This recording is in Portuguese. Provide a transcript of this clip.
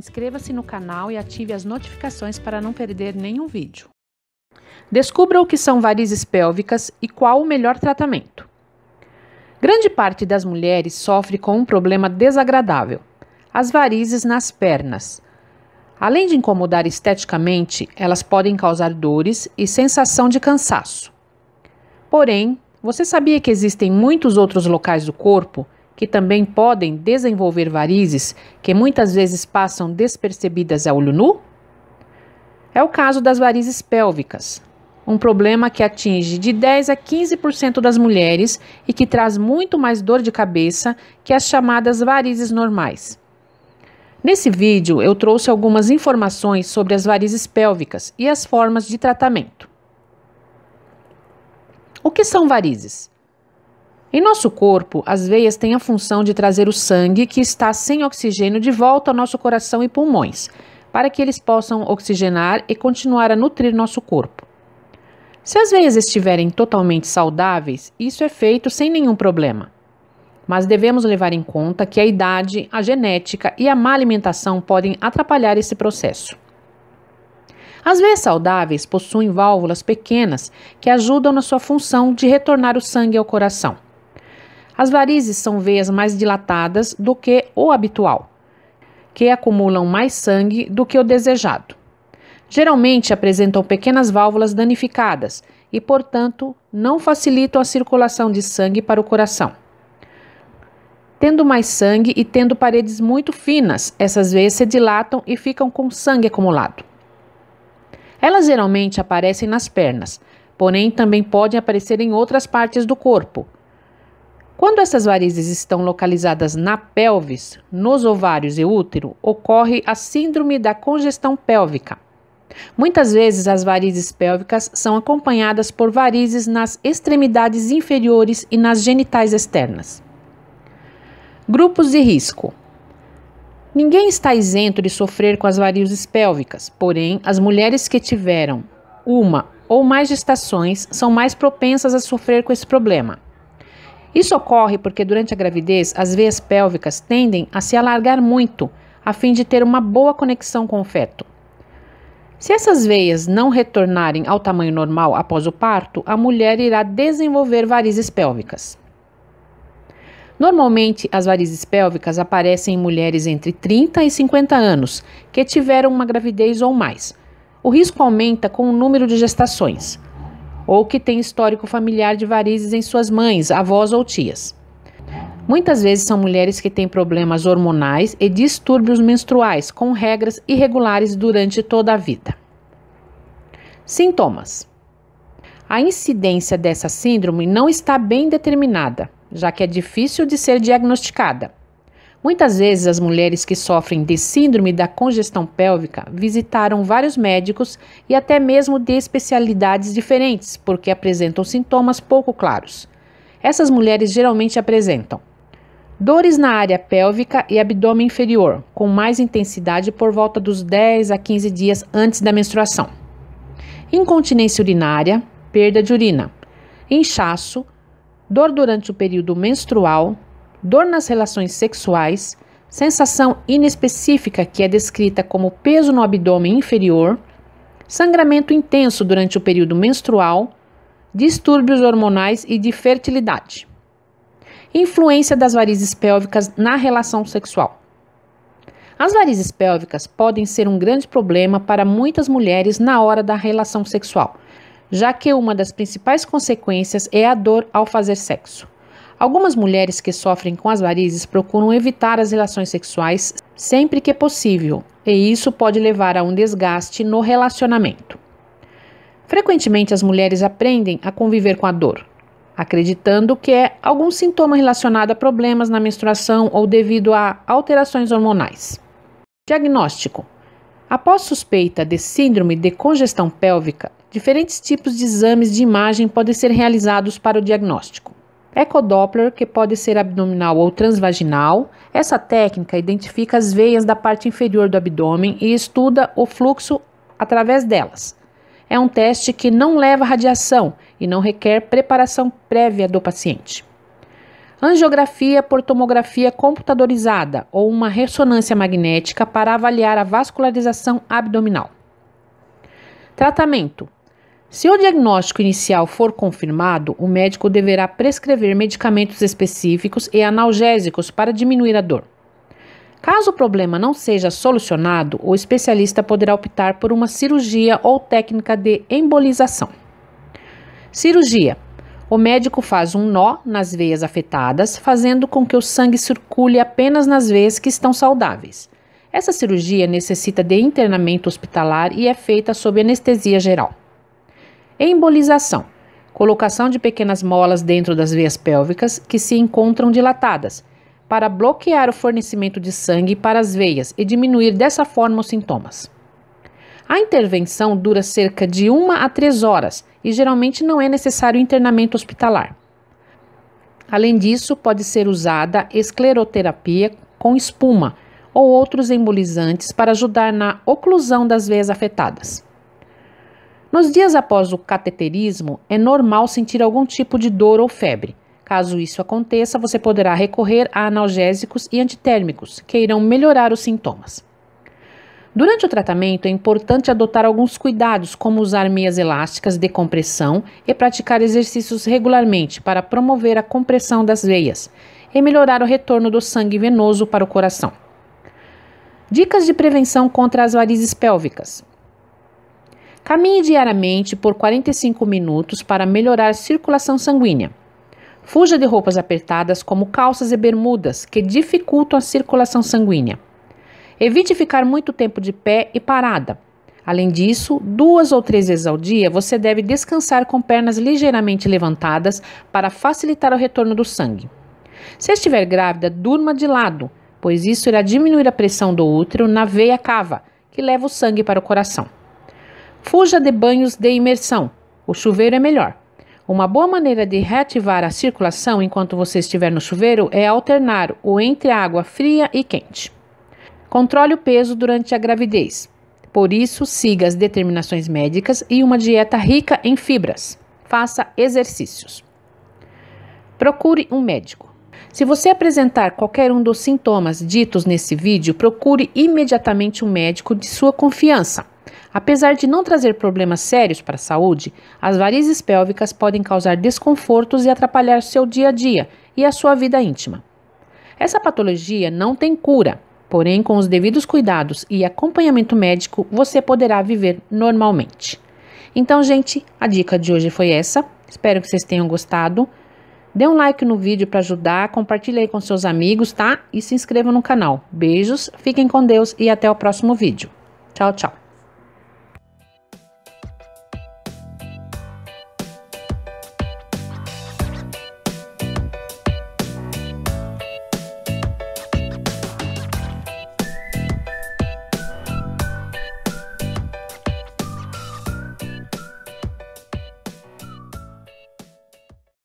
Inscreva-se no canal e ative as notificações para não perder nenhum vídeo. Descubra o que são varizes pélvicas e qual o melhor tratamento. Grande parte das mulheres sofre com um problema desagradável: as varizes nas pernas. Além de incomodar esteticamente, elas podem causar dores e sensação de cansaço. Porém, você sabia que existem muitos outros locais do corpo que também podem desenvolver varizes que muitas vezes passam despercebidas a olho nu? É o caso das varizes pélvicas, um problema que atinge de 10 a 15% das mulheres e que traz muito mais dor de cabeça que as chamadas varizes normais. Nesse vídeo, eu trouxe algumas informações sobre as varizes pélvicas e as formas de tratamento. O que são varizes? Em nosso corpo, as veias têm a função de trazer o sangue que está sem oxigênio de volta ao nosso coração e pulmões, para que eles possam oxigenar e continuar a nutrir nosso corpo. Se as veias estiverem totalmente saudáveis, isso é feito sem nenhum problema. Mas devemos levar em conta que a idade, a genética e a má alimentação podem atrapalhar esse processo. As veias saudáveis possuem válvulas pequenas que ajudam na sua função de retornar o sangue ao coração. As varizes são veias mais dilatadas do que o habitual, que acumulam mais sangue do que o desejado. Geralmente apresentam pequenas válvulas danificadas e, portanto, não facilitam a circulação de sangue para o coração. Tendo mais sangue e tendo paredes muito finas, essas veias se dilatam e ficam com sangue acumulado. Elas geralmente aparecem nas pernas, porém também podem aparecer em outras partes do corpo, quando essas varizes estão localizadas na pelvis, nos ovários e útero, ocorre a síndrome da congestão pélvica. Muitas vezes as varizes pélvicas são acompanhadas por varizes nas extremidades inferiores e nas genitais externas. Grupos de risco. Ninguém está isento de sofrer com as varizes pélvicas, porém, as mulheres que tiveram uma ou mais gestações são mais propensas a sofrer com esse problema. Isso ocorre porque durante a gravidez as veias pélvicas tendem a se alargar muito, a fim de ter uma boa conexão com o feto. Se essas veias não retornarem ao tamanho normal após o parto, a mulher irá desenvolver varizes pélvicas. Normalmente, as varizes pélvicas aparecem em mulheres entre 30 e 50 anos que tiveram uma gravidez ou mais. O risco aumenta com o número de gestações ou que tem histórico familiar de varizes em suas mães, avós ou tias. Muitas vezes são mulheres que têm problemas hormonais e distúrbios menstruais, com regras irregulares durante toda a vida. Sintomas: A incidência dessa síndrome não está bem determinada, já que é difícil de ser diagnosticada. Muitas vezes as mulheres que sofrem de síndrome da congestão pélvica visitaram vários médicos e até mesmo de especialidades diferentes, porque apresentam sintomas pouco claros. Essas mulheres geralmente apresentam dores na área pélvica e abdômen inferior, com mais intensidade por volta dos 10 a 15 dias antes da menstruação. Incontinência urinária, perda de urina, inchaço, dor durante o período menstrual, dor nas relações sexuais, sensação inespecífica que é descrita como peso no abdômen inferior, sangramento intenso durante o período menstrual, distúrbios hormonais e de fertilidade. Influência das varizes pélvicas na relação sexual. As varizes pélvicas podem ser um grande problema para muitas mulheres na hora da relação sexual, já que uma das principais consequências é a dor ao fazer sexo. Algumas mulheres que sofrem com as varizes procuram evitar as relações sexuais sempre que possível, e isso pode levar a um desgaste no relacionamento. Frequentemente, as mulheres aprendem a conviver com a dor, acreditando que é algum sintoma relacionado a problemas na menstruação ou devido a alterações hormonais. Diagnóstico: Após suspeita de síndrome de congestão pélvica, diferentes tipos de exames de imagem podem ser realizados para o diagnóstico. Ecodoppler, que pode ser abdominal ou transvaginal. Essa técnica identifica as veias da parte inferior do abdômen e estuda o fluxo através delas. É um teste que não leva radiação e não requer preparação prévia do paciente. Angiografia por tomografia computadorizada ou uma ressonância magnética para avaliar a vascularização abdominal. Tratamento: se o diagnóstico inicial for confirmado, o médico deverá prescrever medicamentos específicos e analgésicos para diminuir a dor. Caso o problema não seja solucionado, o especialista poderá optar por uma cirurgia ou técnica de embolização. Cirurgia: o médico faz um nó nas veias afetadas, fazendo com que o sangue circule apenas nas veias que estão saudáveis. Essa cirurgia necessita de internamento hospitalar e é feita sob anestesia geral. Embolização colocação de pequenas molas dentro das veias pélvicas que se encontram dilatadas, para bloquear o fornecimento de sangue para as veias e diminuir dessa forma os sintomas. A intervenção dura cerca de 1 a 3 horas e geralmente não é necessário internamento hospitalar. Além disso, pode ser usada escleroterapia com espuma ou outros embolizantes para ajudar na oclusão das veias afetadas. Nos dias após o cateterismo, é normal sentir algum tipo de dor ou febre. Caso isso aconteça, você poderá recorrer a analgésicos e antitérmicos, que irão melhorar os sintomas. Durante o tratamento, é importante adotar alguns cuidados, como usar meias elásticas de compressão e praticar exercícios regularmente para promover a compressão das veias e melhorar o retorno do sangue venoso para o coração. Dicas de prevenção contra as varizes pélvicas. Caminhe diariamente por 45 minutos para melhorar a circulação sanguínea. Fuja de roupas apertadas como calças e bermudas, que dificultam a circulação sanguínea. Evite ficar muito tempo de pé e parada. Além disso, duas ou três vezes ao dia você deve descansar com pernas ligeiramente levantadas para facilitar o retorno do sangue. Se estiver grávida, durma de lado, pois isso irá diminuir a pressão do útero na veia cava, que leva o sangue para o coração. Fuja de banhos de imersão. O chuveiro é melhor. Uma boa maneira de reativar a circulação enquanto você estiver no chuveiro é alternar o entre água fria e quente. Controle o peso durante a gravidez. Por isso, siga as determinações médicas e uma dieta rica em fibras. Faça exercícios. Procure um médico. Se você apresentar qualquer um dos sintomas ditos nesse vídeo, procure imediatamente um médico de sua confiança. Apesar de não trazer problemas sérios para a saúde, as varizes pélvicas podem causar desconfortos e atrapalhar seu dia a dia e a sua vida íntima. Essa patologia não tem cura, porém, com os devidos cuidados e acompanhamento médico, você poderá viver normalmente. Então, gente, a dica de hoje foi essa. Espero que vocês tenham gostado. Dê um like no vídeo para ajudar, compartilhe aí com seus amigos, tá? E se inscreva no canal. Beijos, fiquem com Deus e até o próximo vídeo. Tchau, tchau.